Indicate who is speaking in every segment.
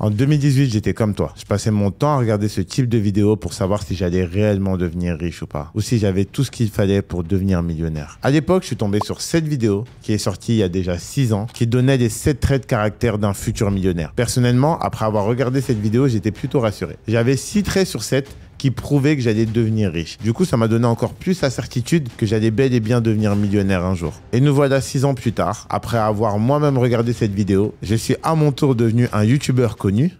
Speaker 1: En 2018, j'étais comme toi. Je passais mon temps à regarder ce type de vidéos pour savoir si j'allais réellement devenir riche ou pas, ou si j'avais tout ce qu'il fallait pour devenir millionnaire. À l'époque, je suis tombé sur cette vidéo qui est sortie il y a déjà 6 ans, qui donnait les 7 traits de caractère d'un futur millionnaire. Personnellement, après avoir regardé cette vidéo, j'étais plutôt rassuré. J'avais 6 traits sur 7 qui prouvait que j'allais devenir riche. Du coup, ça m'a donné encore plus la certitude que j'allais bel et bien devenir millionnaire un jour. Et nous voilà six ans plus tard, après avoir moi-même regardé cette vidéo, je suis à mon tour devenu un youtubeur connu,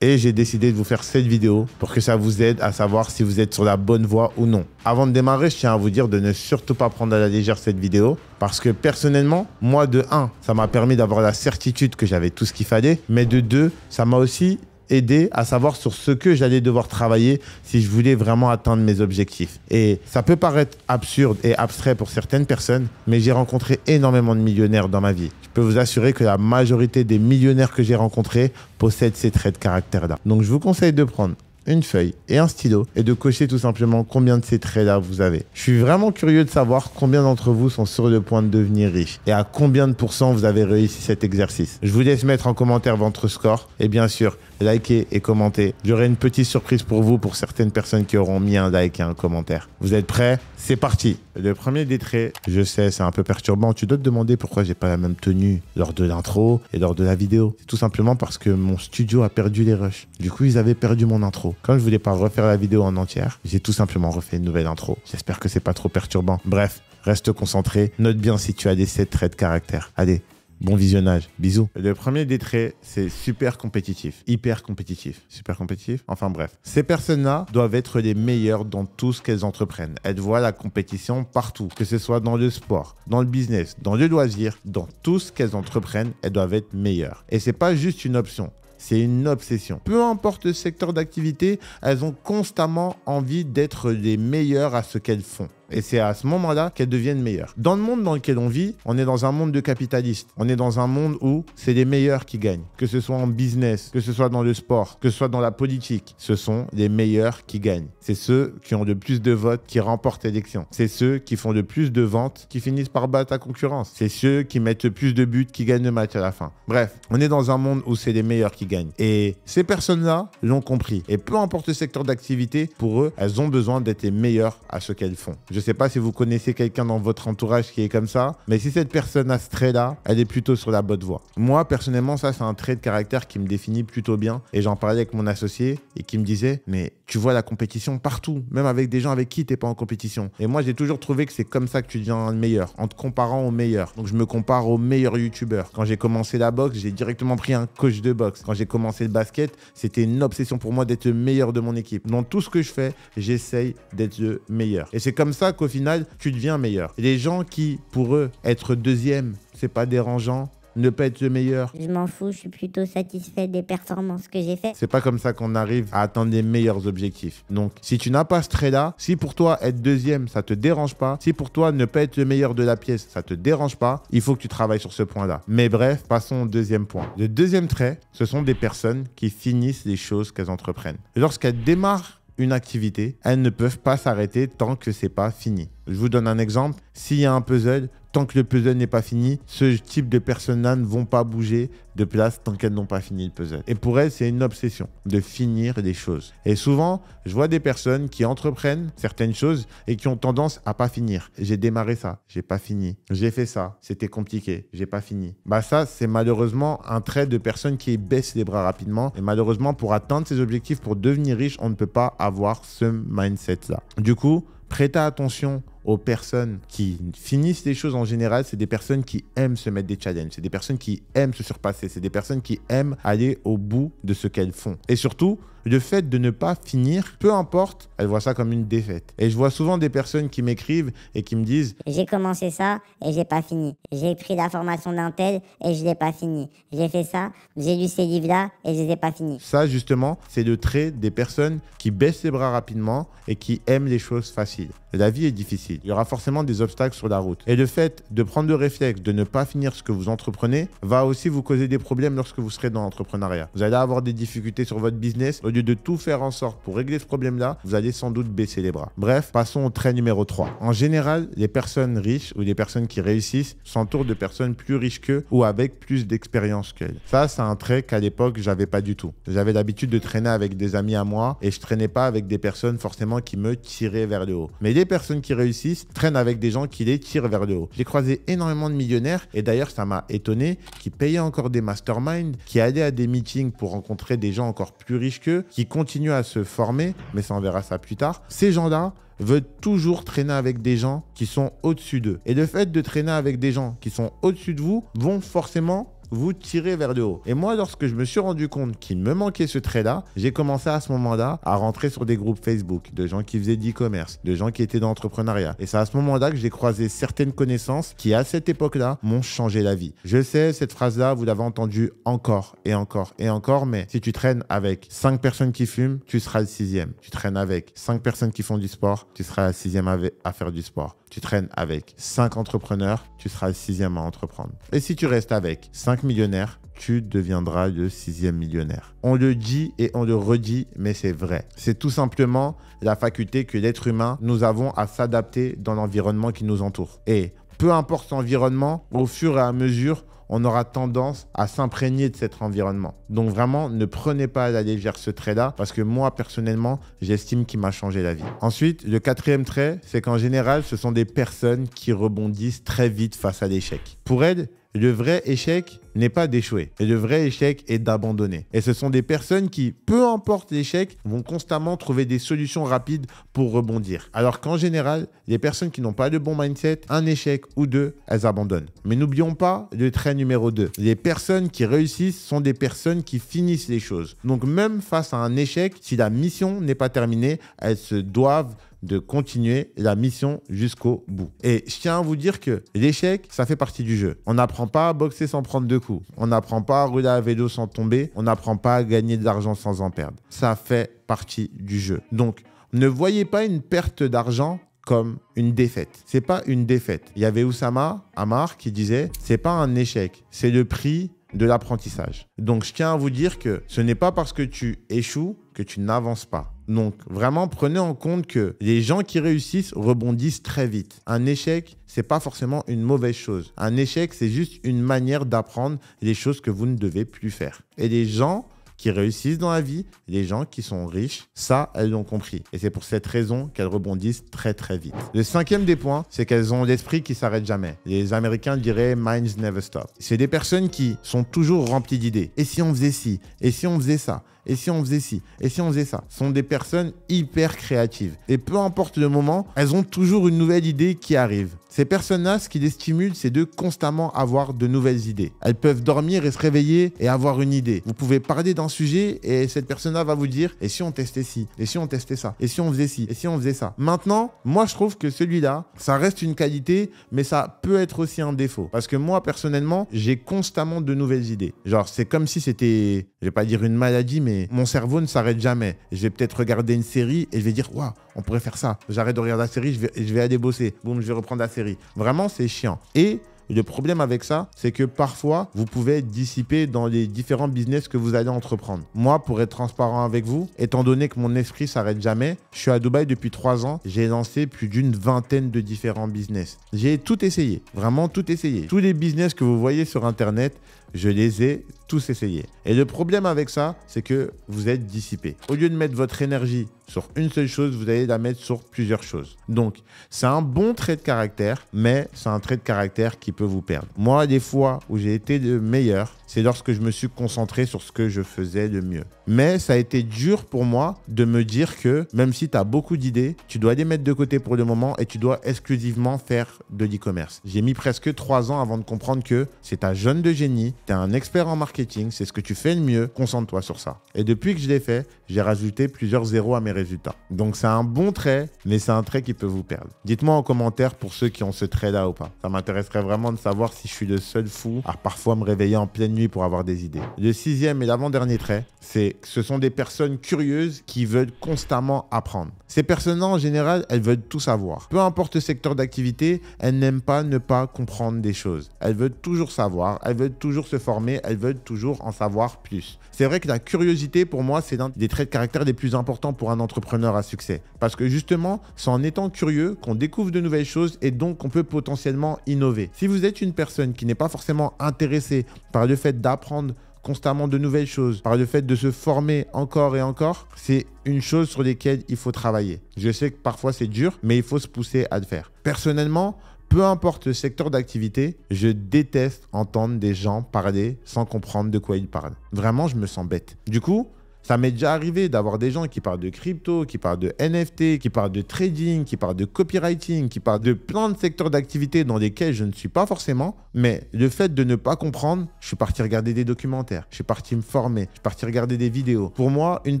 Speaker 1: et j'ai décidé de vous faire cette vidéo pour que ça vous aide à savoir si vous êtes sur la bonne voie ou non. Avant de démarrer, je tiens à vous dire de ne surtout pas prendre à la légère cette vidéo parce que personnellement, moi de 1, ça m'a permis d'avoir la certitude que j'avais tout ce qu'il fallait, mais de 2, ça m'a aussi aider à savoir sur ce que j'allais devoir travailler si je voulais vraiment atteindre mes objectifs. Et ça peut paraître absurde et abstrait pour certaines personnes, mais j'ai rencontré énormément de millionnaires dans ma vie. Je peux vous assurer que la majorité des millionnaires que j'ai rencontrés possèdent ces traits de caractère-là. Donc je vous conseille de prendre une feuille et un stylo et de cocher tout simplement combien de ces traits-là vous avez. Je suis vraiment curieux de savoir combien d'entre vous sont sur le point de devenir riche et à combien de pourcents vous avez réussi cet exercice. Je vous laisse mettre en commentaire votre score et bien sûr, likez et commentez. J'aurai une petite surprise pour vous pour certaines personnes qui auront mis un like et un commentaire. Vous êtes prêts C'est parti Le premier des traits, je sais, c'est un peu perturbant. Tu dois te demander pourquoi j'ai pas la même tenue lors de l'intro et lors de la vidéo. C'est tout simplement parce que mon studio a perdu les rushs. Du coup, ils avaient perdu mon intro. Comme je voulais pas refaire la vidéo en entière, j'ai tout simplement refait une nouvelle intro. J'espère que c'est pas trop perturbant. Bref, reste concentré. Note bien si tu as des 7 traits de caractère. Allez, Bon visionnage, bisous. Le premier des traits, c'est super compétitif, hyper compétitif, super compétitif, enfin bref. Ces personnes-là doivent être les meilleures dans tout ce qu'elles entreprennent. Elles voient la compétition partout, que ce soit dans le sport, dans le business, dans le loisir, dans tout ce qu'elles entreprennent, elles doivent être meilleures. Et c'est pas juste une option, c'est une obsession. Peu importe le secteur d'activité, elles ont constamment envie d'être les meilleures à ce qu'elles font. Et c'est à ce moment-là qu'elles deviennent meilleures. Dans le monde dans lequel on vit, on est dans un monde de capitalistes. On est dans un monde où c'est les meilleurs qui gagnent. Que ce soit en business, que ce soit dans le sport, que ce soit dans la politique, ce sont les meilleurs qui gagnent. C'est ceux qui ont le plus de votes qui remportent l'élection. C'est ceux qui font le plus de ventes qui finissent par battre la concurrence. C'est ceux qui mettent le plus de buts qui gagnent le match à la fin. Bref, on est dans un monde où c'est les meilleurs qui gagnent. Et ces personnes-là l'ont compris. Et peu importe le secteur d'activité, pour eux, elles ont besoin d'être les meilleures à ce qu'elles font. Je ne sais pas si vous connaissez quelqu'un dans votre entourage qui est comme ça, mais si cette personne a ce trait-là, elle est plutôt sur la bonne voie. Moi, personnellement, ça, c'est un trait de caractère qui me définit plutôt bien. Et j'en parlais avec mon associé et qui me disait, mais tu vois la compétition partout, même avec des gens avec qui tu n'es pas en compétition. Et moi, j'ai toujours trouvé que c'est comme ça que tu deviens le meilleur, en te comparant au meilleur. Donc, je me compare au meilleur YouTuber. Quand j'ai commencé la boxe, j'ai directement pris un coach de boxe. Quand j'ai commencé le basket, c'était une obsession pour moi d'être le meilleur de mon équipe. Dans tout ce que je fais, j'essaye d'être le meilleur. Et c'est comme ça qu'au final, tu deviens meilleur. les gens qui, pour eux, être deuxième, c'est pas dérangeant, ne pas être le meilleur. Je m'en fous, je suis plutôt satisfait des performances que j'ai faites. C'est pas comme ça qu'on arrive à atteindre les meilleurs objectifs. Donc, si tu n'as pas ce trait-là, si pour toi être deuxième, ça te dérange pas, si pour toi ne pas être le meilleur de la pièce, ça te dérange pas, il faut que tu travailles sur ce point-là. Mais bref, passons au deuxième point. Le deuxième trait, ce sont des personnes qui finissent les choses qu'elles entreprennent. Lorsqu'elles démarrent une activité, elles ne peuvent pas s'arrêter tant que c'est pas fini. Je vous donne un exemple. S'il y a un puzzle, tant que le puzzle n'est pas fini, ce type de personnes-là ne vont pas bouger de place tant qu'elles n'ont pas fini le puzzle. Et pour elles, c'est une obsession de finir les choses. Et souvent, je vois des personnes qui entreprennent certaines choses et qui ont tendance à pas finir. J'ai démarré ça, j'ai pas fini. J'ai fait ça, c'était compliqué, j'ai pas fini. Bah ça, c'est malheureusement un trait de personnes qui baissent les bras rapidement. Et malheureusement, pour atteindre ses objectifs, pour devenir riche, on ne peut pas avoir ce mindset-là. Du coup, prêtez attention aux personnes qui finissent les choses en général, c'est des personnes qui aiment se mettre des challenges, c'est des personnes qui aiment se surpasser, c'est des personnes qui aiment aller au bout de ce qu'elles font. Et surtout, le fait de ne pas finir, peu importe, elle voit ça comme une défaite. Et je vois souvent des personnes qui m'écrivent et qui me disent J'ai commencé ça et j'ai pas fini. J'ai pris la formation d'un tel et je l'ai pas fini. J'ai fait ça, j'ai lu ces livres-là et je les ai pas finis. Ça, justement, c'est le trait des personnes qui baissent les bras rapidement et qui aiment les choses faciles. La vie est difficile. Il y aura forcément des obstacles sur la route. Et le fait de prendre le réflexe de ne pas finir ce que vous entreprenez va aussi vous causer des problèmes lorsque vous serez dans l'entrepreneuriat. Vous allez avoir des difficultés sur votre business. Au lieu de tout faire en sorte pour régler ce problème-là, vous allez sans doute baisser les bras. Bref, passons au trait numéro 3. En général, les personnes riches ou les personnes qui réussissent s'entourent de personnes plus riches qu'eux ou avec plus d'expérience qu'elles. Ça, c'est un trait qu'à l'époque, j'avais pas du tout. J'avais l'habitude de traîner avec des amis à moi et je traînais pas avec des personnes forcément qui me tiraient vers le haut. Mais les personnes qui réussissent traînent avec des gens qui les tirent vers le haut. J'ai croisé énormément de millionnaires et d'ailleurs, ça m'a étonné qui payaient encore des masterminds, qui allaient à des meetings pour rencontrer des gens encore plus riches qu'eux qui continuent à se former, mais ça on verra ça plus tard. Ces gens-là veulent toujours traîner avec des gens qui sont au-dessus d'eux. Et le fait de traîner avec des gens qui sont au-dessus de vous vont forcément vous tirez vers le haut. Et moi, lorsque je me suis rendu compte qu'il me manquait ce trait-là, j'ai commencé à ce moment-là à rentrer sur des groupes Facebook de gens qui faisaient d'e-commerce, de gens qui étaient dans l'entrepreneuriat. Et c'est à ce moment-là que j'ai croisé certaines connaissances qui, à cette époque-là, m'ont changé la vie. Je sais, cette phrase-là, vous l'avez entendue encore et encore et encore, mais si tu traînes avec 5 personnes qui fument, tu seras le sixième. Tu traînes avec 5 personnes qui font du sport, tu seras le sixième à faire du sport. Tu traînes avec 5 entrepreneurs, tu seras le sixième à entreprendre. Et si tu restes avec 5 millionnaire, tu deviendras le sixième millionnaire. On le dit et on le redit, mais c'est vrai. C'est tout simplement la faculté que l'être humain, nous avons à s'adapter dans l'environnement qui nous entoure. Et peu importe l'environnement, au fur et à mesure, on aura tendance à s'imprégner de cet environnement. Donc vraiment, ne prenez pas à la légère ce trait-là, parce que moi, personnellement, j'estime qu'il m'a changé la vie. Ensuite, le quatrième trait, c'est qu'en général, ce sont des personnes qui rebondissent très vite face à l'échec. Pour elles, le vrai échec n'est pas d'échouer. Et le vrai échec est d'abandonner. Et ce sont des personnes qui, peu importe l'échec, vont constamment trouver des solutions rapides pour rebondir. Alors qu'en général, les personnes qui n'ont pas de bon mindset, un échec ou deux, elles abandonnent. Mais n'oublions pas le trait numéro 2. Les personnes qui réussissent sont des personnes qui finissent les choses. Donc même face à un échec, si la mission n'est pas terminée, elles se doivent de continuer la mission jusqu'au bout. Et je tiens à vous dire que l'échec, ça fait partie du jeu. On n'apprend pas à boxer sans prendre deux coups. On n'apprend pas à rouler à vélo sans tomber. On n'apprend pas à gagner de l'argent sans en perdre. Ça fait partie du jeu. Donc, ne voyez pas une perte d'argent comme une défaite. C'est pas une défaite. Il y avait Oussama Amar qui disait c'est pas un échec, c'est le prix de l'apprentissage. Donc je tiens à vous dire que ce n'est pas parce que tu échoues que tu n'avances pas. Donc vraiment, prenez en compte que les gens qui réussissent rebondissent très vite. Un échec, n'est pas forcément une mauvaise chose. Un échec, c'est juste une manière d'apprendre les choses que vous ne devez plus faire. Et les gens qui réussissent dans la vie, les gens qui sont riches, ça, elles l'ont compris. Et c'est pour cette raison qu'elles rebondissent très très vite. Le cinquième des points, c'est qu'elles ont l'esprit qui s'arrête jamais. Les Américains diraient minds never stop. C'est des personnes qui sont toujours remplies d'idées. Et si on faisait ci Et si on faisait ça et si on faisait ci, et si on faisait ça. Ce sont des personnes hyper créatives. Et peu importe le moment, elles ont toujours une nouvelle idée qui arrive. Ces personnes-là, ce qui les stimule, c'est de constamment avoir de nouvelles idées. Elles peuvent dormir et se réveiller et avoir une idée. Vous pouvez parler d'un sujet et cette personne-là va vous dire et si on testait ci, et si on testait ça, et si on faisait ci, et si on faisait ça. Maintenant, moi je trouve que celui-là, ça reste une qualité, mais ça peut être aussi un défaut. Parce que moi personnellement, j'ai constamment de nouvelles idées. Genre, c'est comme si c'était, je vais pas dire une maladie, mais mon cerveau ne s'arrête jamais. Je vais peut-être regarder une série et je vais dire, waouh, on pourrait faire ça. J'arrête de regarder la série, je vais, aller bosser. Boum, je vais reprendre la série. Vraiment, c'est chiant. Et le problème avec ça, c'est que parfois, vous pouvez être dissipé dans les différents business que vous allez entreprendre. Moi, pour être transparent avec vous, étant donné que mon esprit s'arrête jamais, je suis à Dubaï depuis trois ans, j'ai lancé plus d'une vingtaine de différents business. J'ai tout essayé, vraiment tout essayé. Tous les business que vous voyez sur Internet, je les ai tous essayer. Et le problème avec ça, c'est que vous êtes dissipé. Au lieu de mettre votre énergie sur une seule chose, vous allez la mettre sur plusieurs choses. Donc, c'est un bon trait de caractère, mais c'est un trait de caractère qui peut vous perdre. Moi, des fois où j'ai été le meilleur, c'est lorsque je me suis concentré sur ce que je faisais de mieux. Mais ça a été dur pour moi de me dire que même si tu as beaucoup d'idées, tu dois les mettre de côté pour le moment et tu dois exclusivement faire de l'e-commerce. J'ai mis presque trois ans avant de comprendre que c'est un jeune de génie, tu es un expert en marketing, c'est ce que tu fais le mieux, concentre-toi sur ça. Et depuis que je l'ai fait, j'ai rajouté plusieurs zéros à mes résultats. Donc c'est un bon trait, mais c'est un trait qui peut vous perdre. Dites-moi en commentaire pour ceux qui ont ce trait-là ou pas. Ça m'intéresserait vraiment de savoir si je suis le seul fou à parfois me réveiller en pleine nuit pour avoir des idées. Le sixième et l'avant-dernier trait, c'est que ce sont des personnes curieuses qui veulent constamment apprendre. Ces personnes-là, en général, elles veulent tout savoir. Peu importe le secteur d'activité, elles n'aiment pas ne pas comprendre des choses. Elles veulent toujours savoir, elles veulent toujours se former, elles veulent toujours en savoir plus. C'est vrai que la curiosité, pour moi, c'est l'un des traits de caractère les plus importants pour un entrepreneur à succès. Parce que justement, c'est en étant curieux qu'on découvre de nouvelles choses et donc qu'on peut potentiellement innover. Si vous êtes une personne qui n'est pas forcément intéressée par le fait d'apprendre constamment de nouvelles choses, par le fait de se former encore et encore, c'est une chose sur laquelle il faut travailler. Je sais que parfois c'est dur, mais il faut se pousser à le faire. Personnellement, peu importe le secteur d'activité, je déteste entendre des gens parler sans comprendre de quoi ils parlent. Vraiment, je me sens bête. Du coup, ça m'est déjà arrivé d'avoir des gens qui parlent de crypto, qui parlent de NFT, qui parlent de trading, qui parlent de copywriting, qui parlent de plein de secteurs d'activité dans lesquels je ne suis pas forcément. Mais le fait de ne pas comprendre, je suis parti regarder des documentaires, je suis parti me former, je suis parti regarder des vidéos. Pour moi, une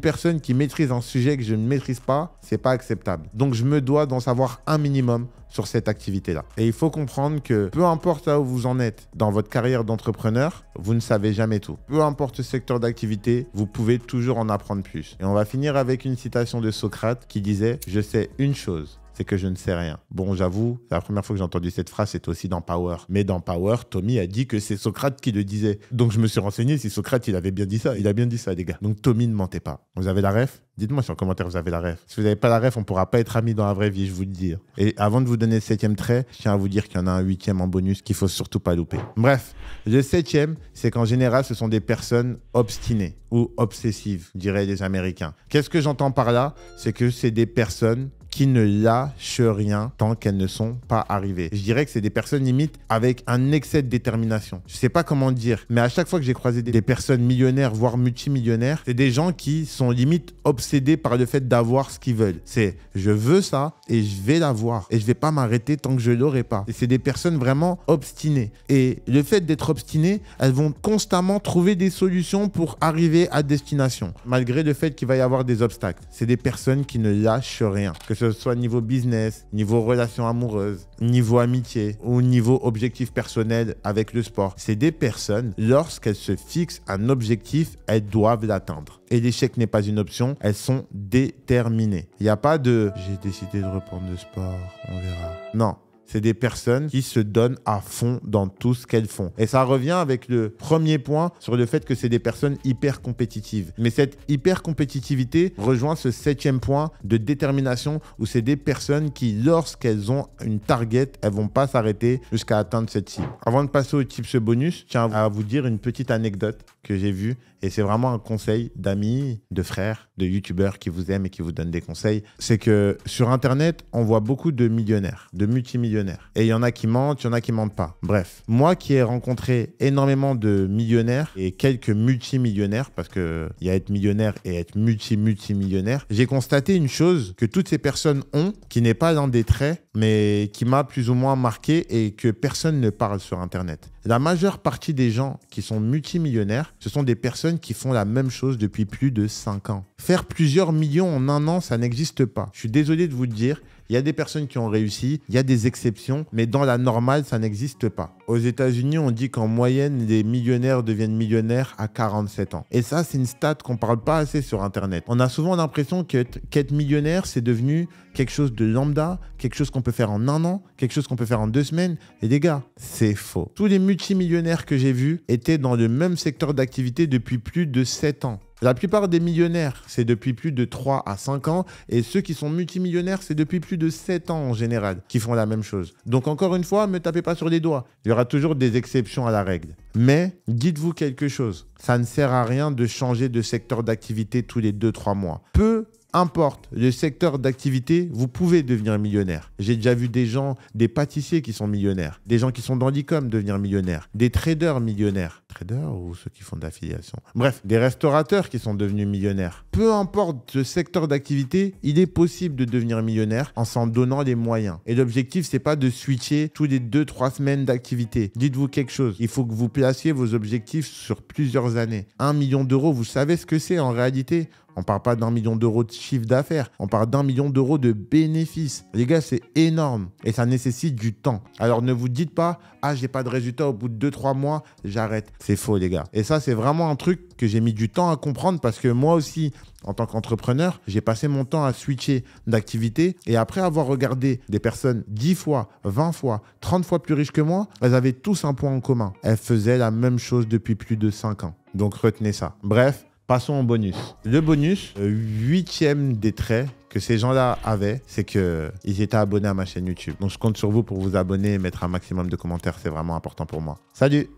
Speaker 1: personne qui maîtrise un sujet que je ne maîtrise pas, c'est pas acceptable. Donc je me dois d'en savoir un minimum sur cette activité-là. Et il faut comprendre que peu importe où vous en êtes dans votre carrière d'entrepreneur, vous ne savez jamais tout. Peu importe le secteur d'activité, vous pouvez toujours en apprendre plus. Et on va finir avec une citation de Socrate qui disait, je sais une chose, c'est que je ne sais rien. Bon, j'avoue, la première fois que j'ai entendu cette phrase, c'était aussi dans Power. Mais dans Power, Tommy a dit que c'est Socrate qui le disait. Donc je me suis renseigné si Socrate, il avait bien dit ça. Il a bien dit ça, les gars. Donc Tommy ne mentait pas. Vous avez la ref Dites-moi si en commentaire, vous avez la ref. Si vous n'avez pas la ref, on ne pourra pas être amis dans la vraie vie, je vous le dis. Et avant de vous donner le septième trait, je tiens à vous dire qu'il y en a un huitième en bonus qu'il faut surtout pas louper. Bref, le septième, c'est qu'en général, ce sont des personnes obstinées ou obsessives, diraient les Américains. Qu'est-ce que j'entends par là C'est que c'est des personnes qui ne lâchent rien tant qu'elles ne sont pas arrivées. Je dirais que c'est des personnes limites avec un excès de détermination. Je sais pas comment dire, mais à chaque fois que j'ai croisé des personnes millionnaires, voire multimillionnaires, c'est des gens qui sont limites, obsédés par le fait d'avoir ce qu'ils veulent. C'est je veux ça et je vais l'avoir et je vais pas m'arrêter tant que je l'aurai pas. Et c'est des personnes vraiment obstinées. Et le fait d'être obstinées, elles vont constamment trouver des solutions pour arriver à destination, malgré le fait qu'il va y avoir des obstacles. C'est des personnes qui ne lâchent rien ce soit niveau business, niveau relation amoureuse, niveau amitié ou niveau objectif personnel avec le sport. C'est des personnes, lorsqu'elles se fixent un objectif, elles doivent l'atteindre. Et l'échec n'est pas une option, elles sont déterminées. Il n'y a pas de j'ai décidé de reprendre le sport, on verra. Non, c'est des personnes qui se donnent à fond dans tout ce qu'elles font. Et ça revient avec le premier point sur le fait que c'est des personnes hyper compétitives. Mais cette hyper compétitivité rejoint ce septième point de détermination où c'est des personnes qui, lorsqu'elles ont une target, elles vont pas s'arrêter jusqu'à atteindre cette cible. Avant de passer au tips bonus, tiens à vous dire une petite anecdote que j'ai vu. Et c'est vraiment un conseil d'amis, de frères, de youtubeurs qui vous aiment et qui vous donnent des conseils. C'est que sur Internet, on voit beaucoup de millionnaires, de multimillionnaires. Et il y en a qui mentent, il y en a qui mentent pas. Bref, moi qui ai rencontré énormément de millionnaires et quelques multimillionnaires, parce qu'il y a être millionnaire et être multi-multimillionnaire, j'ai constaté une chose que toutes ces personnes ont qui n'est pas dans des traits mais qui m'a plus ou moins marqué et que personne ne parle sur Internet. La majeure partie des gens qui sont multimillionnaires, ce sont des personnes qui font la même chose depuis plus de 5 ans. Faire plusieurs millions en un an, ça n'existe pas. Je suis désolé de vous le dire, il y a des personnes qui ont réussi, il y a des exceptions, mais dans la normale, ça n'existe pas. Aux États-Unis, on dit qu'en moyenne, les millionnaires deviennent millionnaires à 47 ans. Et ça, c'est une stat qu'on parle pas assez sur Internet. On a souvent l'impression qu'être millionnaire, c'est devenu quelque chose de lambda, quelque chose qu'on peut faire en un an, quelque chose qu'on peut faire en deux semaines. Et les gars, c'est faux. Tous les multimillionnaires que j'ai vus étaient dans le même secteur d'activité depuis plus de 7 ans. La plupart des millionnaires, c'est depuis plus de 3 à 5 ans, et ceux qui sont multimillionnaires, c'est depuis plus de 7 ans en général, qui font la même chose. Donc encore une fois, ne me tapez pas sur les doigts. Il y aura toujours des exceptions à la règle. Mais dites-vous quelque chose, ça ne sert à rien de changer de secteur d'activité tous les 2-3 mois. Peu importe le secteur d'activité, vous pouvez devenir millionnaire. J'ai déjà vu des gens, des pâtissiers qui sont millionnaires, des gens qui sont dans le devenir millionnaires, des traders millionnaires, traders ou ceux qui font de l'affiliation. Bref, des restaurateurs qui sont devenus millionnaires. Peu importe ce secteur d'activité, il est possible de devenir millionnaire en s'en donnant les moyens. Et l'objectif, c'est pas de switcher tous les 2-3 semaines d'activité. Dites-vous quelque chose, il faut que vous placiez vos objectifs sur plusieurs années. Un million d'euros, vous savez ce que c'est en réalité on parle pas d'un million d'euros de chiffre d'affaires, on parle d'un million d'euros de bénéfices. Les gars, c'est énorme et ça nécessite du temps. Alors ne vous dites pas, ah, j'ai pas de résultat au bout de 2-3 mois, j'arrête. C'est faux, les gars. Et ça, c'est vraiment un truc que j'ai mis du temps à comprendre parce que moi aussi, en tant qu'entrepreneur, j'ai passé mon temps à switcher d'activité et après avoir regardé des personnes 10 fois, 20 fois, 30 fois plus riches que moi, elles avaient tous un point en commun. Elles faisaient la même chose depuis plus de 5 ans. Donc retenez ça. Bref, Passons au bonus. Le bonus, euh, huitième des traits que ces gens-là avaient, c'est que étaient abonnés à ma chaîne YouTube. Donc je compte sur vous pour vous abonner et mettre un maximum de commentaires, c'est vraiment important pour moi. Salut